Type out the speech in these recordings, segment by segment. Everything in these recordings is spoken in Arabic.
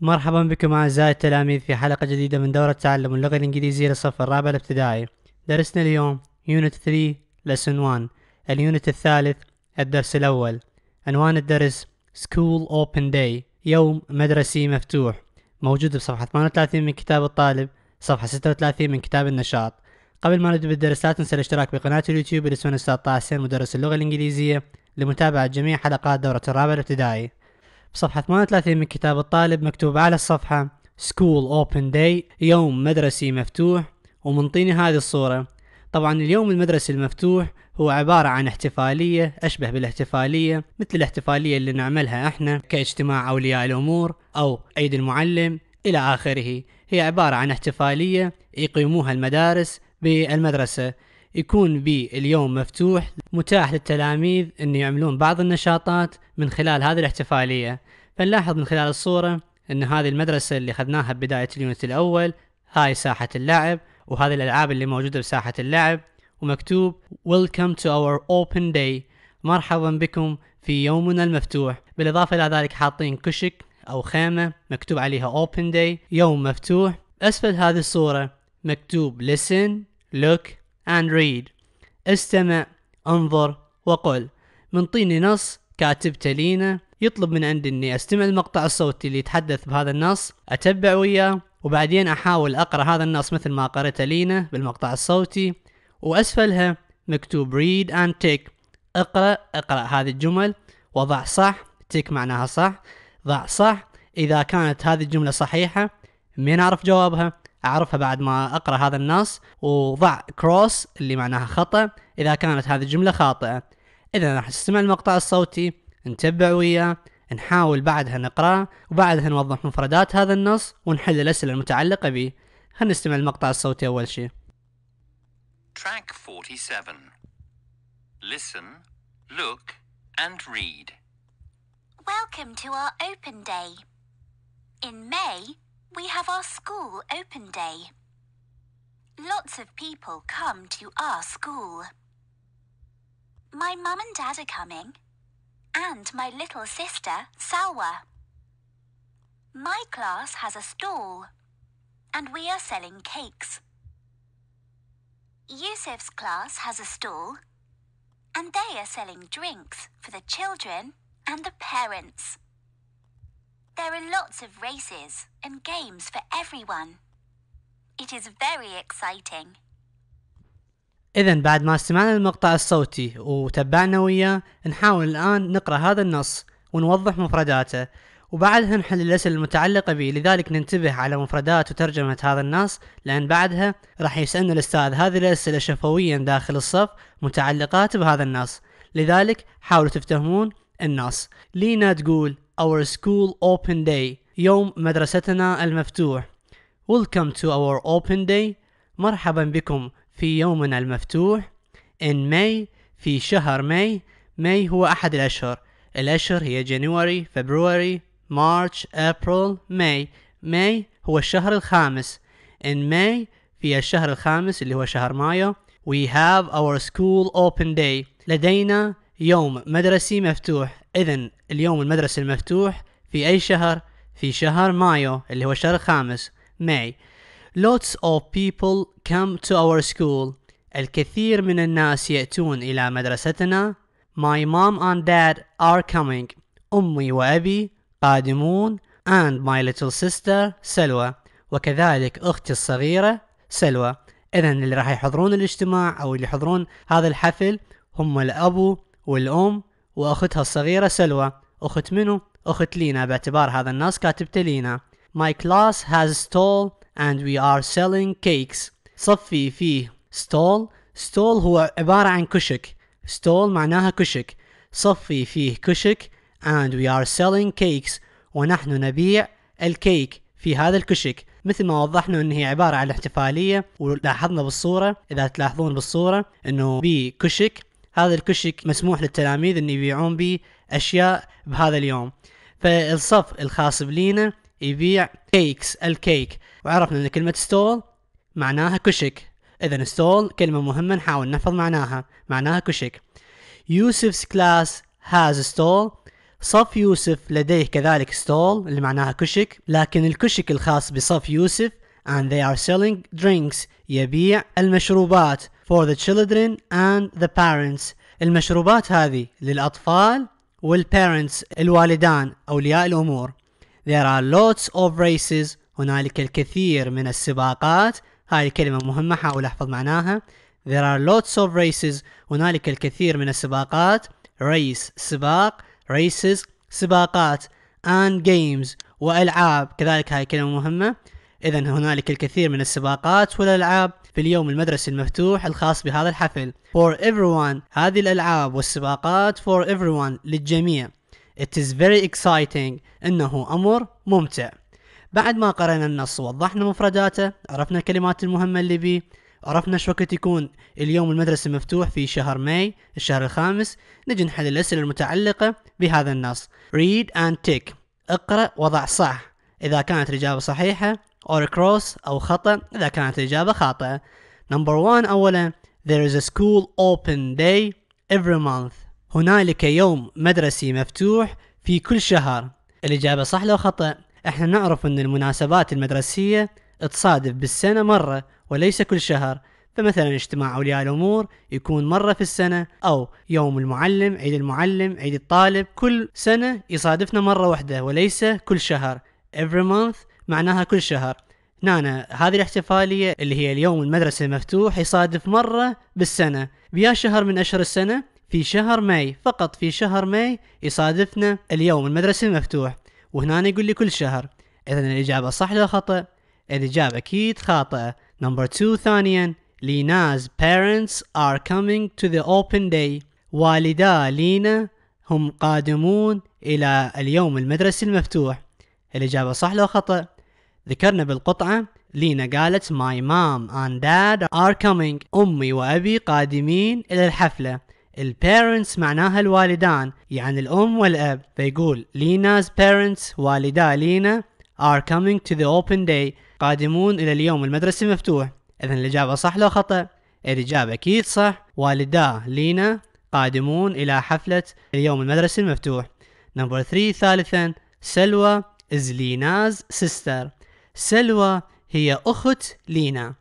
مرحبا بكم أعزائي التلاميذ في حلقة جديدة من دورة تعلم اللغة الإنجليزية للصف الرابع الابتدائي درسنا اليوم Unit 3 Lesson 1 اليونت الثالث الدرس الأول عنوان الدرس School Open Day يوم مدرسي مفتوح موجود بصفحة 38 من كتاب الطالب صفحة 36 من كتاب النشاط قبل ما نبدأ بالدرس لا تنسى الاشتراك بقناة اليوتيوب لسون الأستاذ طه مدرس اللغة الإنجليزية لمتابعة جميع حلقات دورة الرابع الابتدائي بصفحة 38 من كتاب الطالب مكتوب على الصفحة School Open Day يوم مدرسي مفتوح ومنطيني هذه الصورة طبعا اليوم المدرسي المفتوح هو عبارة عن احتفالية أشبه بالاحتفالية مثل الاحتفالية اللي نعملها احنا كاجتماع أولياء الأمور أو عيد المعلم إلى آخره هي عبارة عن احتفالية يقيموها المدارس بالمدرسة يكون باليوم مفتوح متاح للتلاميذ أن يعملون بعض النشاطات من خلال هذه الاحتفالية فنلاحظ من خلال الصورة أن هذه المدرسة اللي أخذناها ببداية اليونت الأول هاي ساحة اللعب وهذه الألعاب اللي موجودة بساحة اللعب ومكتوب Welcome to our open day مرحبا بكم في يومنا المفتوح بالإضافة إلى ذلك حاطين كشك أو خيمة مكتوب عليها open day يوم مفتوح أسفل هذه الصورة مكتوب listen, look and read استمع انظر وقل منطيني نص كاتبته لينا يطلب من عندي اني استمع المقطع الصوتي اللي يتحدث بهذا النص اتبع وياه وبعدين احاول اقرا هذا النص مثل ما قرأته لينا بالمقطع الصوتي وأسفلها مكتوب read and tick اقرأ اقرأ هذه الجمل وضع صح تك معناها صح ضع صح إذا كانت هذه الجملة صحيحة من أعرف جوابها أعرفها بعد ما أقرأ هذا النص وضع cross اللي معناها خطأ إذا كانت هذه الجملة خاطئة إذا راح نستمع المقطع الصوتي نتبع وياه نحاول بعدها نقرأه وبعدها نوضح مفردات هذا النص ونحل الأسئلة المتعلقة به خلينا نستمع المقطع الصوتي أول شيء Track 47. Listen, look, and read. Welcome to our Open Day. In May, we have our school Open Day. Lots of people come to our school. My mum and dad are coming, and my little sister, Salwa. My class has a stall, and we are selling cakes. Yusuf's class has a stall, and they are selling drinks for the children and the parents. There are lots of races and games for everyone. It is very exciting. إذا بعد ما استمعنا للمقطع الصوتي وتبعنا وياه نحاول الآن نقرأ هذا النص ونوضح مفرداته وبعدها نحل الأسئلة المتعلقة به لذلك ننتبه على مفردات وترجمة هذا النص لأن بعدها راح يسألنا الأستاذ هذه الأسئلة شفويا داخل الصف متعلقات بهذا النص لذلك حاولوا تفتهمون النص لينا تقول Our school open day يوم مدرستنا المفتوح Welcome to our open day مرحبا بكم في يومنا المفتوح In May في شهر ماي ماي هو أحد الأشهر الأشهر هي January, February, March, April, May. May هو الشهر الخامس in May في الشهر الخامس اللي هو شهر مايو we have our school open day لدينا يوم مدرسي مفتوح إذن اليوم المدرسي المفتوح في أي شهر؟ في شهر مايو اللي هو الشهر الخامس May lots of people come to our school الكثير من الناس يأتون إلى مدرستنا My mom and dad are coming أمي وأبي قادمون and my little sister سلوى وكذلك أختي الصغيرة سلوى إذا اللي راح يحضرون الاجتماع أو اللي يحضرون هذا الحفل هم الأبو والأم وأختها الصغيرة سلوى أخت منو؟ أخت لينا باعتبار هذا الناس كاتبته لينا My class has stall and we are selling cakes صفي فيه stall stall هو عبارة عن كشك stall معناها كشك صفي فيه كشك and we are selling cakes ونحن نبيع الكيك في هذا الكشك مثل ما وضحنا ان هي عباره عن احتفاليه ولاحظنا بالصوره اذا تلاحظون بالصوره انه كشك هذا الكشك مسموح للتلاميذ ان يبيعون به اشياء بهذا اليوم فالصف الخاص بلينا يبيع كيكس الكيك وعرفنا ان كلمه ستول معناها كشك اذا ستول كلمه مهمه نحاول نحفظ معناها معناها كشك يوسف's class has stall صف يوسف لديه كذلك ستول اللي معناها كشك لكن الكشك الخاص بصف يوسف and they are selling drinks يبيع المشروبات for the children and the parents المشروبات هذه للأطفال والبارنتس الوالدان أولياء الأمور There are lots of races هنالك الكثير من السباقات هاي الكلمة مهمة حاول أحفظ معناها There are lots of races هنالك الكثير من السباقات race سباق ريسز سباقات اند جيمز والعاب كذلك هاي كلمه مهمه اذا هنالك الكثير من السباقات والالعاب في اليوم المدرسي المفتوح الخاص بهذا الحفل for everyone هذه الالعاب والسباقات for everyone للجميع it is very exciting انه امر ممتع بعد ما قرأنا النص ووضحنا مفرداته عرفنا الكلمات المهمة اللي بيه عرفنا شو وقت يكون اليوم المدرسة مفتوح في شهر ماي الشهر الخامس نجي نحل الأسئلة المتعلقة بهذا النص read and tick اقرأ وضع صح إذا كانت الإجابة صحيحة or cross أو خطأ إذا كانت الإجابة خاطئة number one أولا there is a school open day every month هنالك يوم مدرسي مفتوح في كل شهر الإجابة صح لو خطأ احنا نعرف ان المناسبات المدرسية تصادف بالسنة مرة وليس كل شهر فمثلا اجتماع اولياء الامور يكون مره في السنه او يوم المعلم عيد المعلم عيد الطالب كل سنه يصادفنا مره واحده وليس كل شهر every month معناها كل شهر نانا هذه الاحتفاليه اللي هي اليوم المدرسه مفتوح يصادف مره بالسنه بيا شهر من اشهر السنه في شهر ماي فقط في شهر ماي يصادفنا اليوم المدرسه مفتوح وهنا يقول لي كل شهر اذا الاجابه صح ولا خطا الاجابه اكيد خاطئه Number two ثانيا لينا's parents are coming to the open day والدا لينا هم قادمون إلى اليوم المدرسي المفتوح الإجابة صح لو خطأ ذكرنا بالقطعة لينا قالت my mom and dad are coming أمي وأبي قادمين إلى الحفلة الparents معناها الوالدان يعني الأم والأب فيقول لينا's parents والدا لينا are coming to the open day قادمون إلى اليوم المدرسي مفتوح إذا الإجابة صح لو خطأ الإجابة أكيد صح والدا لينا قادمون إلى حفلة اليوم المدرسي المفتوح نمبر 3 ثالثا سلوى is ليناز sister سلوى هي أخت لينا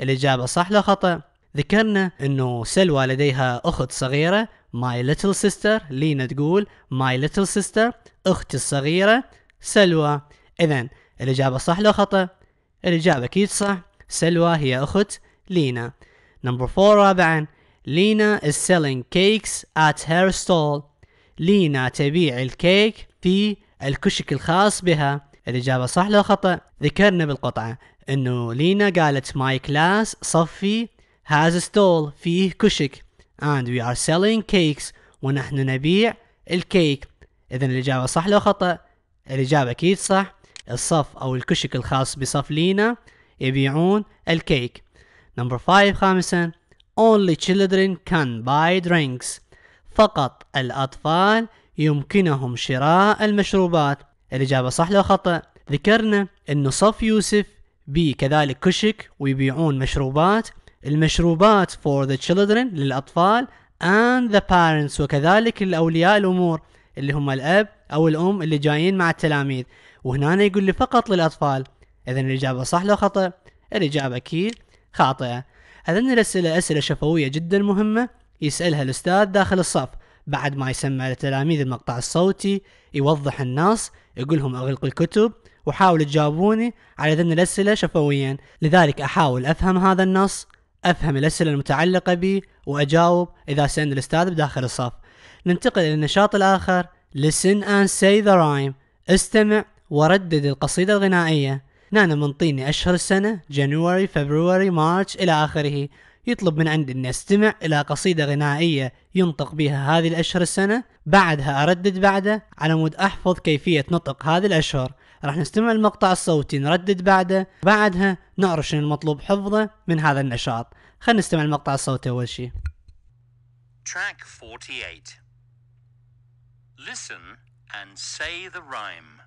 الإجابة صح لو خطأ ذكرنا أنه سلوى لديها أخت صغيرة my little sister لينا تقول my little sister أختي الصغيرة سلوى إذا الإجابة صح لو خطأ؟ الإجابة أكيد صح سلوى هي أخت لينا نمبر فور رابعا لينا is selling cakes at her stall لينا تبيع الكيك في الكشك الخاص بها الإجابة صح لو خطأ؟ ذكرنا بالقطعة إنه لينا قالت my class صفي has a stall فيه كشك and we are selling cakes ونحن نبيع الكيك إذا الإجابة صح لو خطأ؟ الإجابة أكيد صح الصف أو الكشك الخاص بصف لينا يبيعون الكيك نمبر 5 خامسا only children can buy drinks فقط الأطفال يمكنهم شراء المشروبات الإجابة صح لو خطأ ذكرنا أن صف يوسف بي كذلك كشك ويبيعون مشروبات المشروبات for the children للأطفال and the parents وكذلك لأولياء الأمور اللي هم الاب او الام اللي جايين مع التلاميذ وهنا يقول لي فقط للاطفال اذا الاجابه صح لو خطا الاجابه اكيد خاطئه هذا الاسئله اسئله شفويه جدا مهمه يسالها الاستاذ داخل الصف بعد ما يسمع التلاميذ المقطع الصوتي يوضح النص يقول لهم اغلقوا الكتب وحاولوا تجاوبوني على ذن الأسئلة شفويا لذلك أحاول أفهم هذا النص أفهم الأسئلة المتعلقة بي وأجاوب إذا سألني الأستاذ بداخل الصف ننتقل إلى النشاط الآخر listen and say the rhyme استمع وردد القصيدة الغنائية نانا منطيني أشهر السنة January, February, March إلى آخره يطلب من عندي أني أستمع إلى قصيدة غنائية ينطق بها هذه الأشهر السنة بعدها أردد بعده على مود أحفظ كيفية نطق هذه الأشهر راح نستمع المقطع الصوتي نردد بعده بعدها نعرف شنو المطلوب حفظه من هذا النشاط خلينا نستمع المقطع الصوتي أول شيء Track 48 Listen and say the rhyme.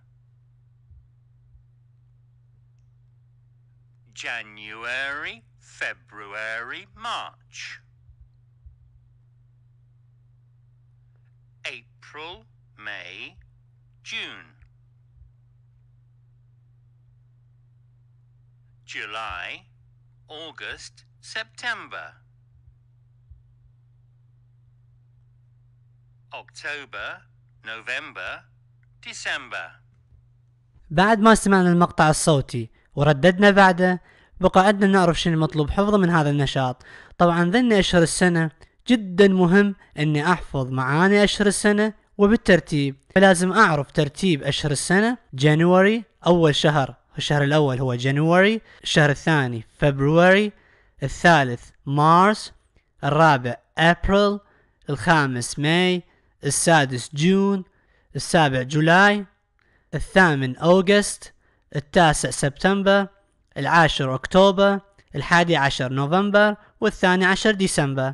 January, February, March. April, May, June. July, August, September. October, November, December. بعد ما سمعنا المقطع الصوتي ورددنا بعده بقى عندنا نعرف شنو المطلوب حفظه من هذا النشاط طبعا ذني أشهر السنة جدا مهم أني أحفظ معاني أشهر السنة وبالترتيب فلازم أعرف ترتيب أشهر السنة جانوري أول شهر الشهر الأول هو جانوري الشهر الثاني فبروري الثالث مارس الرابع أبريل الخامس ماي السادس جون السابع جولاي الثامن أوغست التاسع سبتمبر العاشر أكتوبر الحادي عشر نوفمبر والثاني عشر ديسمبر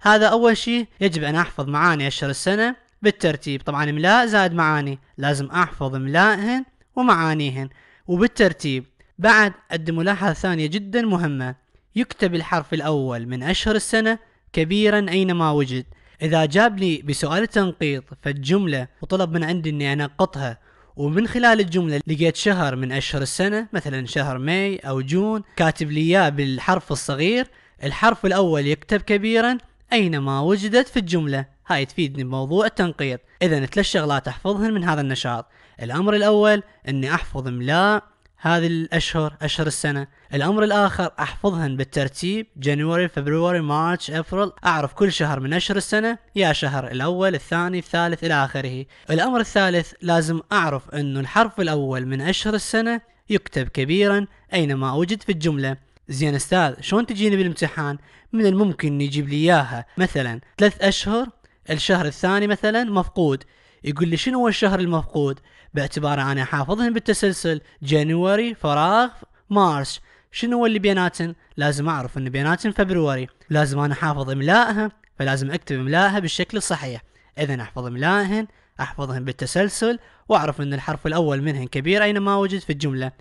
هذا أول شيء يجب أن أحفظ معاني أشهر السنة بالترتيب طبعا إملاء زائد معاني لازم أحفظ إملائهن ومعانيهن وبالترتيب بعد عندي ملاحظة ثانية جدا مهمة يكتب الحرف الأول من أشهر السنة كبيرا أينما وجد اذا جاب لي بسؤال تنقيط فالجمله وطلب من عندي اني انقطها ومن خلال الجملة لقيت شهر من أشهر السنة مثلا شهر ماي أو جون كاتب لي إياه بالحرف الصغير الحرف الأول يكتب كبيرا أينما وجدت في الجملة هاي تفيدني بموضوع التنقيط إذا ثلاث شغلات أحفظهن من هذا النشاط الأمر الأول أني أحفظ ملاء هذه الأشهر أشهر السنة الأمر الآخر أحفظهن بالترتيب جانوري فبراير مارش أبريل أعرف كل شهر من أشهر السنة يا شهر الأول الثاني الثالث إلى آخره الأمر الثالث لازم أعرف أنه الحرف الأول من أشهر السنة يكتب كبيرا أينما وجد في الجملة زين استاذ شلون تجيني بالامتحان من الممكن يجيب لي اياها مثلا ثلاث اشهر الشهر الثاني مثلا مفقود يقول لي شنو هو الشهر المفقود باعتبار انا حافظهم بالتسلسل جانوري فراغ مارس شنو هو اللي بيناتن لازم اعرف ان بيناتن فبروري لازم انا حافظ املائها فلازم اكتب املائها بالشكل الصحيح اذا احفظ املائهن احفظهم بالتسلسل واعرف ان الحرف الاول منهن كبير اينما وجد في الجمله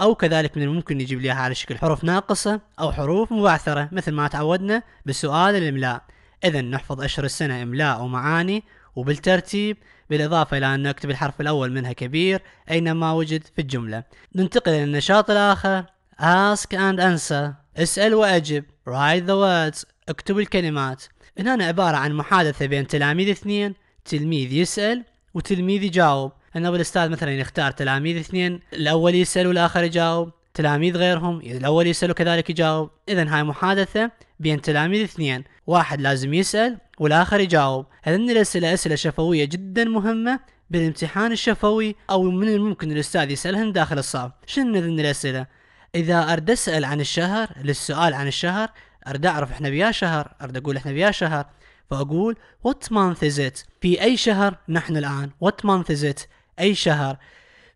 او كذلك من الممكن يجيب لي على شكل حروف ناقصه او حروف مبعثره مثل ما تعودنا بسؤال الاملاء اذا نحفظ اشهر السنه املاء ومعاني وبالترتيب بالإضافة إلى أن نكتب الحرف الأول منها كبير أينما وجد في الجملة ننتقل إلى النشاط الآخر ask and answer اسأل وأجب write the words اكتب الكلمات هنا عبارة عن محادثة بين تلاميذ اثنين تلميذ يسأل وتلميذ يجاوب أنه الأستاذ مثلا يختار تلاميذ اثنين الأول يسأل والآخر يجاوب تلاميذ غيرهم الأول يسأل وكذلك يجاوب إذا هاي محادثة بين تلاميذ اثنين واحد لازم يسأل والآخر يجاوب هذن الأسئلة أسئلة شفوية جدا مهمة بالامتحان الشفوي أو من الممكن الأستاذ يسألهم داخل الصف شنو ذن الأسئلة إذا أرد أسأل عن الشهر للسؤال عن الشهر أرد أعرف إحنا بيا شهر أرد أقول إحنا بيا شهر فأقول what month is it في أي شهر نحن الآن what month is it أي شهر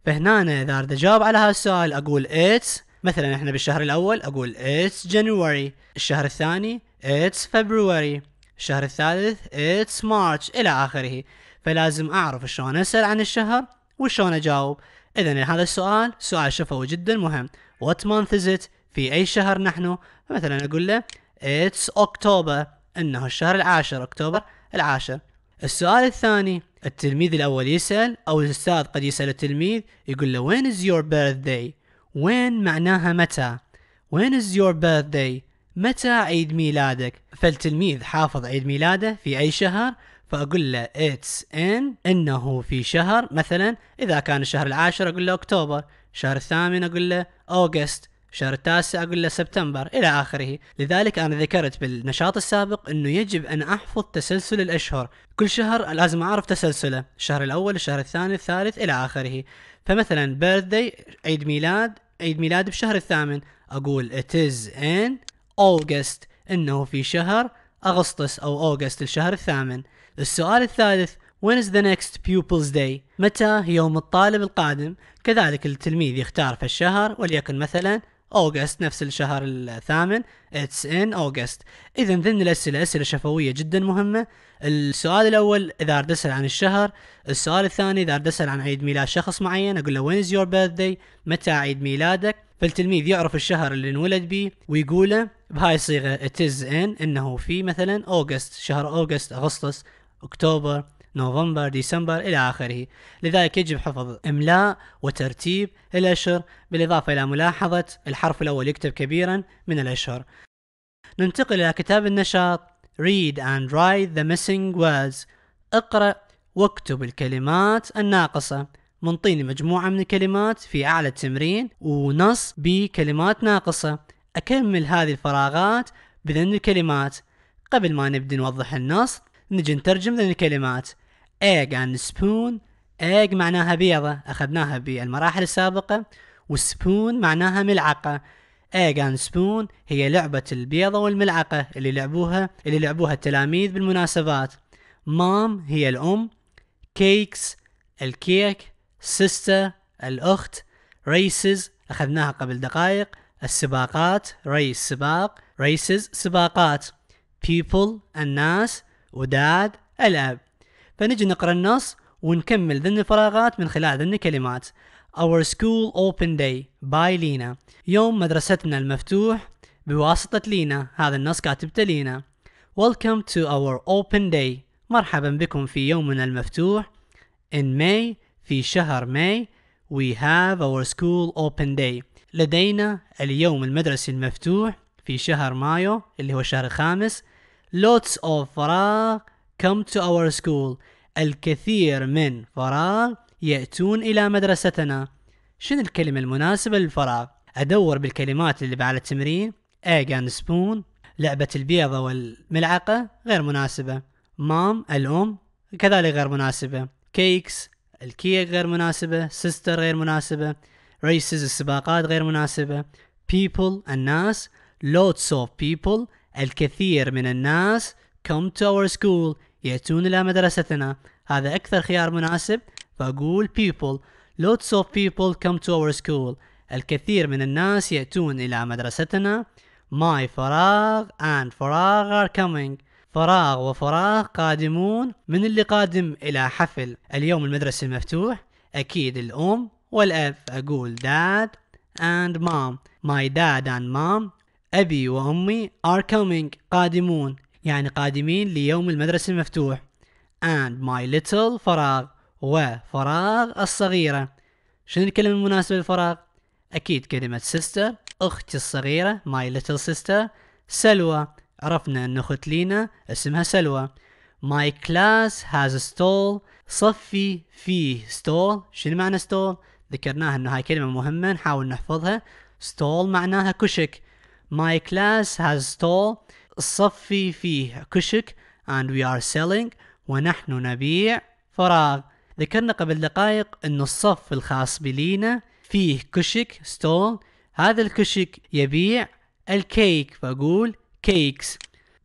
فهنا إذا أرد أجاوب على هذا السؤال أقول it's مثلا إحنا بالشهر الأول أقول it's January الشهر الثاني it's February الشهر الثالث اتس مارتش الى اخره فلازم اعرف شلون اسال عن الشهر وشلون اجاوب اذا هذا السؤال سؤال شفوي جدا مهم وات مانث از في اي شهر نحن مثلا اقول له اتس اكتوبر انه الشهر العاشر اكتوبر العاشر السؤال الثاني التلميذ الاول يسال او الاستاذ قد يسال التلميذ يقول له وين از يور بيرث داي وين معناها متى وين از يور بيرث داي متى عيد ميلادك فالتلميذ حافظ عيد ميلاده في أي شهر فأقول له it's in إنه في شهر مثلا إذا كان الشهر العاشر أقول له أكتوبر الشهر الثامن أقول له أوغست الشهر التاسع أقول له سبتمبر إلى آخره لذلك أنا ذكرت بالنشاط السابق أنه يجب أن أحفظ تسلسل الأشهر كل شهر لازم أعرف تسلسله الشهر الأول الشهر الثاني الثالث إلى آخره فمثلا بيرثدي عيد ميلاد عيد ميلاد بشهر الثامن أقول it is in أوغست أنه في شهر أغسطس أو أوغست الشهر الثامن السؤال الثالث When is the next pupil's day؟ متى يوم الطالب القادم؟ كذلك التلميذ يختار في الشهر وليكن مثلا أوغست نفس الشهر الثامن It's in اوغست إذا ضمن الأسئلة أسئلة شفوية جدا مهمة السؤال الأول إذا اسال عن الشهر السؤال الثاني إذا اسال عن عيد ميلاد شخص معين أقول له When يور بيرث داي؟ متى عيد ميلادك؟ فالتلميذ يعرف الشهر اللي انولد به ويقوله بهاي الصيغه اتز ان انه في مثلا اوغست شهر اوغست اغسطس اكتوبر نوفمبر ديسمبر إلى آخره لذلك يجب حفظ إملاء وترتيب الأشهر بالإضافة إلى ملاحظة الحرف الأول يكتب كبيرا من الأشهر ننتقل إلى كتاب النشاط Read and write the missing words اقرأ واكتب الكلمات الناقصة منطيني مجموعة من الكلمات في أعلى التمرين ونص بكلمات ناقصة أكمل هذه الفراغات بذن الكلمات قبل ما نبدأ نوضح النص نجي نترجم ذن الكلمات egg and spoon egg معناها بيضة أخذناها بالمراحل السابقة وسبون معناها ملعقة egg and spoon هي لعبة البيضة والملعقة اللي لعبوها اللي لعبوها التلاميذ بالمناسبات مام هي الأم كيكس الكيك sister الأخت ريسز أخذناها قبل دقائق السباقات ريس سباق ريسز سباقات people الناس وداد الأب فنجي نقرأ النص ونكمل ذن الفراغات من خلال ذن الكلمات Our School Open Day by Lina يوم مدرستنا المفتوح بواسطة لينا هذا النص كاتبته لينا Welcome to our open day مرحبا بكم في يومنا المفتوح In May في شهر ماي We have our school open day لدينا اليوم المدرسي المفتوح في شهر مايو اللي هو الشهر الخامس lots of فراغ come to our school الكثير من فراغ يأتون إلى مدرستنا شنو الكلمة المناسبة للفراغ أدور بالكلمات اللي بعد التمرين egg and spoon لعبة البيضة والملعقة غير مناسبة مام الأم كذلك غير مناسبة cakes الكيا غير مناسبة سيستر غير مناسبة ريسز السباقات غير مناسبة people الناس lots of people الكثير من الناس come to our school يأتون إلى مدرستنا هذا أكثر خيار مناسب فأقول people lots of people come to our school الكثير من الناس يأتون إلى مدرستنا my فراغ and فراغ are coming فراغ وفراغ قادمون من اللي قادم إلى حفل اليوم المدرسي مفتوح أكيد الأم والأب أقول dad and mom my dad and mom أبي وأمي are coming قادمون يعني قادمين ليوم المدرسة المفتوح and my little فراغ وفراغ الصغيرة شنو الكلمة المناسبة للفراغ؟ أكيد كلمة sister أختي الصغيرة my little sister سلوى عرفنا أن اخت لينا اسمها سلوى My class has a stall صفي فيه stall شنو معنى stall؟ ذكرناها أنه هاي كلمة مهمة نحاول نحفظها stall معناها كشك My class has stall صفي فيه كشك and we are selling ونحن نبيع فراغ ذكرنا قبل دقائق أن الصف الخاص بلينا فيه كشك stall هذا الكشك يبيع الكيك فأقول cakes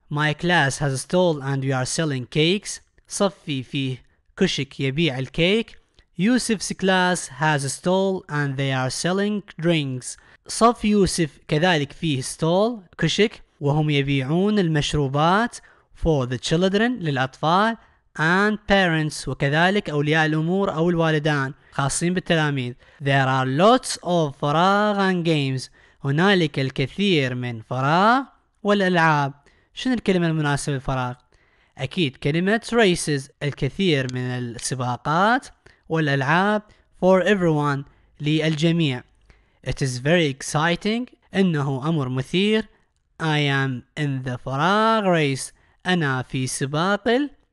my class has a stall and we are selling cakes صفي فيه كشك يبيع الكيك Yusuf's class has a stall and they are selling drinks صف يوسف كذلك فيه stall كشك وهم يبيعون المشروبات for the children للأطفال and parents وكذلك أولياء الأمور أو الوالدان خاصين بالتلاميذ there are lots of فراغ and games هنالك الكثير من فراغ والألعاب شنو الكلمة المناسبة للفراغ أكيد كلمة races الكثير من السباقات والألعاب for everyone للجميع It is very exciting إنه أمر مثير I am in the فراغ race أنا في سباق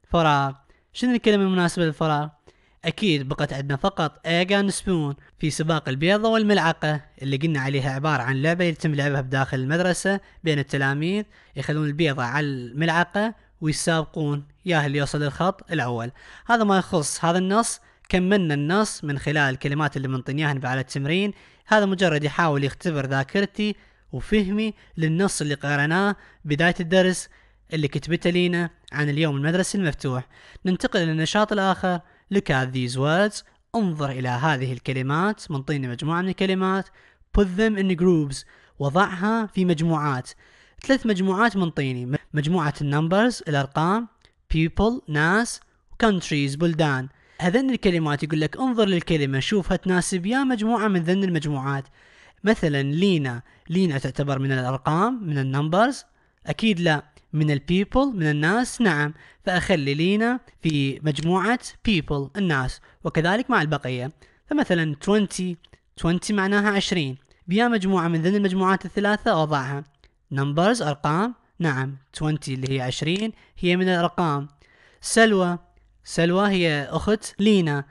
الفراغ شنو الكلمة المناسبة للفراغ أكيد بقت عندنا فقط ايجان سبون في سباق البيضة والملعقة اللي قلنا عليها عبارة عن لعبة يتم لعبها بداخل المدرسة بين التلاميذ يخلون البيضة على الملعقة ويسابقون ياه اللي يوصل للخط الأول هذا ما يخص هذا النص كملنا النص من خلال الكلمات اللي منطيناها على التمرين هذا مجرد يحاول يختبر ذاكرتي وفهمي للنص اللي قرأناه بداية الدرس اللي كتبته لينا عن اليوم المدرسي المفتوح ننتقل للنشاط الآخر look at these words انظر إلى هذه الكلمات منطيني مجموعة من الكلمات put them in groups وضعها في مجموعات ثلاث مجموعات منطيني مجموعة numbers الأرقام people ناس countries بلدان هذن الكلمات يقول لك انظر للكلمة شوفها تناسب يا مجموعة من ذن المجموعات مثلا لينا لينا تعتبر من الأرقام من النمبرز أكيد لا من البيبل من الناس نعم فأخلي لينا في مجموعة بيبل الناس وكذلك مع البقية فمثلا 20 20 معناها 20 بيا مجموعة من ذن المجموعات الثلاثة أضعها numbers أرقام نعم 20 اللي هي 20 هي من الأرقام سلوى سلوى هي أخت لينا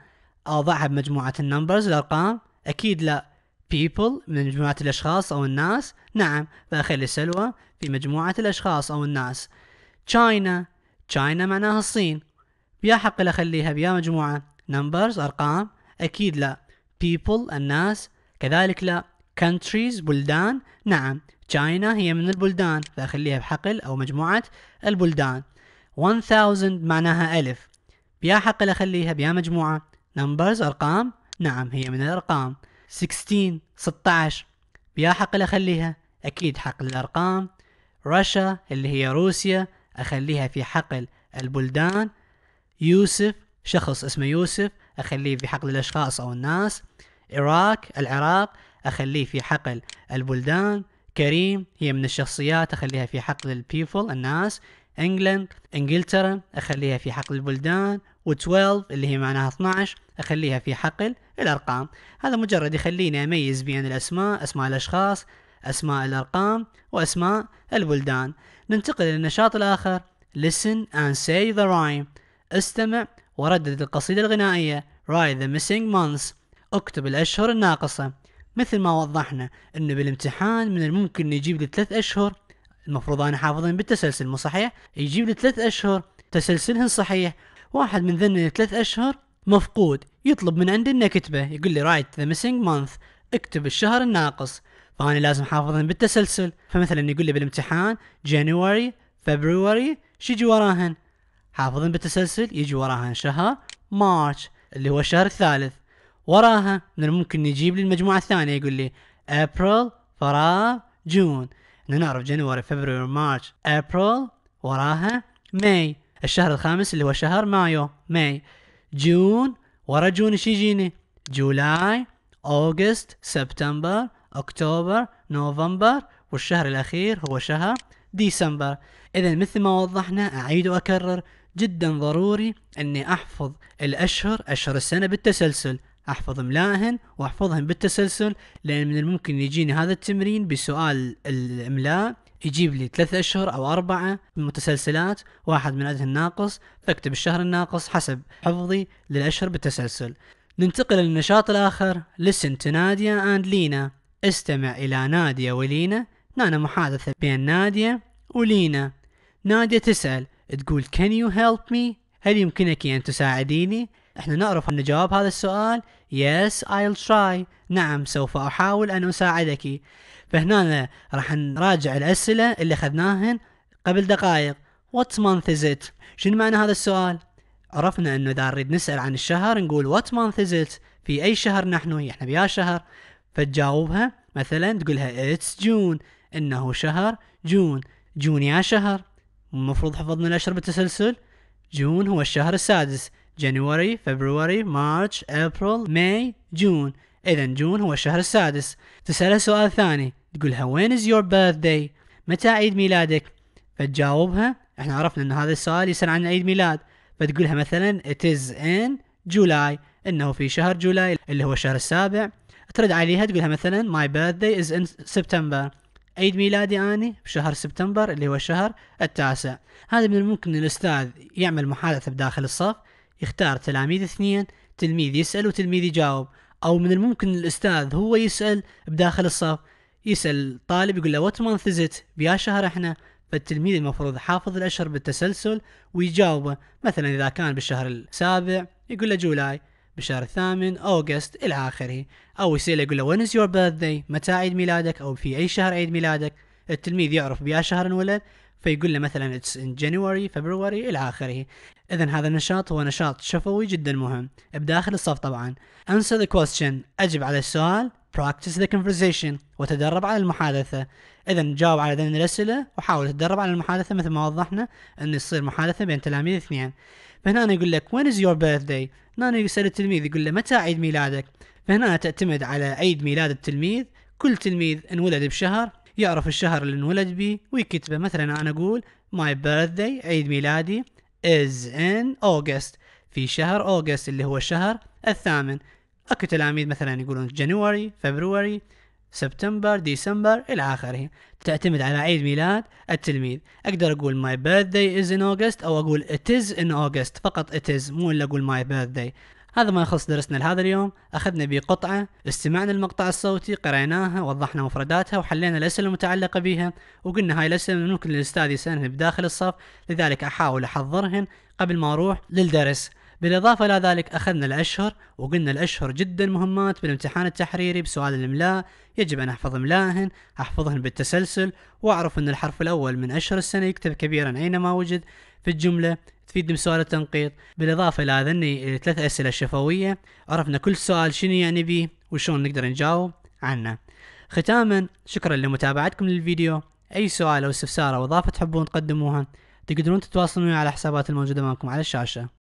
أضعها بمجموعة النمبرز الأرقام أكيد لا people من مجموعة الأشخاص أو الناس نعم فأخي سلوى في مجموعة الأشخاص أو الناس China China معناها الصين بيا حق أخليها بيا مجموعة numbers أرقام أكيد لا people الناس كذلك لا countries بلدان نعم China هي من البلدان فأخليها بحقل أو مجموعة البلدان 1000 معناها ألف بيا حقل أخليها بيا مجموعة numbers أرقام نعم هي من الأرقام 16 16 بيا حقل اخليها اكيد حقل الارقام رشا اللي هي روسيا اخليها في حقل البلدان يوسف شخص اسمه يوسف اخليه في حقل الاشخاص او الناس عراق العراق اخليه في حقل البلدان كريم هي من الشخصيات اخليها في حقل البيبل الناس انجلند انجلترا اخليها في حقل البلدان و12 اللي هي معناها 12 اخليها في حقل الارقام هذا مجرد يخليني اميز بين الاسماء اسماء الاشخاص اسماء الارقام واسماء البلدان ننتقل للنشاط الاخر listen and say the rhyme استمع وردد القصيدة الغنائية write the missing months اكتب الأشهر الناقصة مثل ما وضحنا أنه بالامتحان من الممكن يجيب لي ثلاث أشهر المفروض أنا حافظين بالتسلسل مو صحيح يجيب لي ثلاث أشهر تسلسلهن صحيح واحد من ذن الثلاث أشهر مفقود يطلب من عندي انه اكتبه يقول لي رايت ذا ميسنج مانث اكتب الشهر الناقص فانا لازم حافظهم بالتسلسل فمثلا يقول لي بالامتحان جانوري فبروري شو يجي وراهن حافظهم بالتسلسل يجي وراهن شهر مارش اللي هو الشهر الثالث وراها من الممكن يجيب لي المجموعة الثانية يقول لي ابريل فراغ جون احنا نعرف جانوري فبراير مارش ابريل وراها ماي الشهر الخامس اللي هو شهر مايو ماي جون ورا جون ايش يجيني جولاي اوغست سبتمبر اكتوبر نوفمبر والشهر الاخير هو شهر ديسمبر اذا مثل ما وضحنا اعيد واكرر جدا ضروري اني احفظ الاشهر اشهر السنه بالتسلسل احفظ املائهن واحفظهن بالتسلسل لان من الممكن يجيني هذا التمرين بسؤال الاملاء يجيب لي ثلاثة أشهر أو أربعة متسلسلات واحد من عددها الناقص فأكتب الشهر الناقص حسب حفظي للأشهر بالتسلسل ننتقل للنشاط الآخر listen to نادية and لينا استمع إلى نادية ولينا نانا محادثة بين نادية ولينا نادية تسأل تقول can you help me هل يمكنك أن تساعديني احنا نعرف ان جواب هذا السؤال yes I'll try نعم سوف احاول ان اساعدك فهنا راح نراجع الأسئلة اللي أخذناهن قبل دقائق وات مانث از ات شنو معنى هذا السؤال؟ عرفنا انه اذا نريد نسال عن الشهر نقول وات مانث از ات في اي شهر نحن احنا بيا شهر فتجاوبها مثلا تقولها اتس جون انه شهر جون جون يا شهر المفروض حفظنا الاشهر بالتسلسل جون هو الشهر السادس جانوري فبراير مارش ابريل ماي جون اذا جون هو الشهر السادس تسألها سؤال ثاني تقولها وين از يور بيرثداي متى عيد ميلادك فتجاوبها احنا عرفنا ان هذا السؤال يسأل عن عيد ميلاد فتقولها مثلا it is in July انه في شهر جولاي اللي هو الشهر السابع ترد عليها تقولها مثلا my birthday is in September عيد ميلادي اني بشهر سبتمبر اللي هو الشهر التاسع هذا من الممكن الاستاذ يعمل محادثة بداخل الصف يختار تلاميذ اثنين تلميذ يسأل وتلميذ يجاوب او من الممكن الاستاذ هو يسأل بداخل الصف يسال طالب يقول له وات مانث ات بيا شهر احنا فالتلميذ المفروض حافظ الاشهر بالتسلسل ويجاوبه مثلا اذا كان بالشهر السابع يقول له جولاي بالشهر الثامن اوغست الى اخره او يساله يقول له وين از يور بيرثداي متى عيد ميلادك او في اي شهر عيد ميلادك التلميذ يعرف بيا شهر انولد فيقول له مثلا اتس ان جانيوري فبراير الى اخره اذا هذا النشاط هو نشاط شفوي جدا مهم بداخل الصف طبعا انسى ذا كويستشن اجب على السؤال practice the conversation وتدرب على المحادثة إذا جاوب على ذن الأسئلة وحاول تدرب على المحادثة مثل ما وضحنا أن يصير محادثة بين تلاميذ اثنين فهنا أنا يقول لك when is your birthday هنا يسأل التلميذ يقول له متى عيد ميلادك فهنا تعتمد على عيد ميلاد التلميذ كل تلميذ انولد بشهر يعرف الشهر اللي انولد به ويكتبه مثلا أنا أقول my birthday عيد ميلادي is in August في شهر أوغست اللي هو الشهر الثامن اكو تلاميذ مثلا يقولون جانوري فبروري سبتمبر ديسمبر الى اخره تعتمد على عيد ميلاد التلميذ اقدر اقول ماي birthday از ان اوغست او اقول it is in اوغست فقط it is مو الا اقول ماي birthday هذا ما يخص درسنا لهذا اليوم اخذنا به قطعه استمعنا المقطع الصوتي قريناها وضحنا مفرداتها وحلينا الاسئله المتعلقه بها وقلنا هاي الاسئله ممكن الاستاذ يسالهن بداخل الصف لذلك احاول احضرهن قبل ما اروح للدرس بالاضافه الى ذلك اخذنا الاشهر وقلنا الاشهر جدا مهمات بالامتحان التحريري بسؤال الاملاء يجب ان احفظ املاهن احفظهن بالتسلسل واعرف ان الحرف الاول من اشهر السنه يكتب كبيرا اينما وجد في الجمله تفيد بسؤال التنقيط بالاضافه الى ذني آه، ثلاث اسئله شفويه عرفنا كل سؤال شنو يعني به وشلون نقدر نجاوب عنه ختاما شكرا لمتابعتكم للفيديو اي سؤال او استفسار او اضافه تحبون تقدموها تقدرون تتواصلون على حسابات الموجوده امامكم على الشاشه